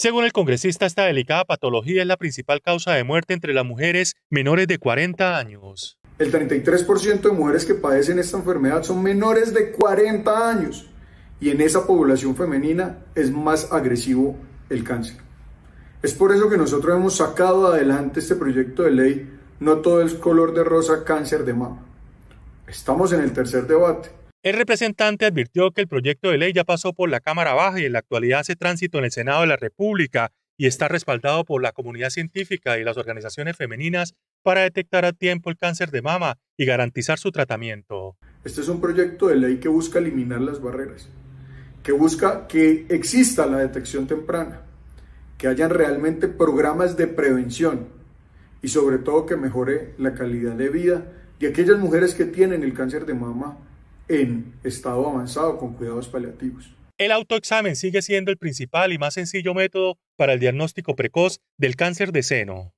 Según el congresista, esta delicada patología es la principal causa de muerte entre las mujeres menores de 40 años. El 33% de mujeres que padecen esta enfermedad son menores de 40 años y en esa población femenina es más agresivo el cáncer. Es por eso que nosotros hemos sacado adelante este proyecto de ley No todo es color de rosa, cáncer de mama. Estamos en el tercer debate el representante advirtió que el proyecto de ley ya pasó por la Cámara Baja y en la actualidad hace tránsito en el Senado de la República y está respaldado por la comunidad científica y las organizaciones femeninas para detectar a tiempo el cáncer de mama y garantizar su tratamiento. Este es un proyecto de ley que busca eliminar las barreras, que busca que exista la detección temprana, que hayan realmente programas de prevención y sobre todo que mejore la calidad de vida de aquellas mujeres que tienen el cáncer de mama en estado avanzado con cuidados paliativos. El autoexamen sigue siendo el principal y más sencillo método para el diagnóstico precoz del cáncer de seno.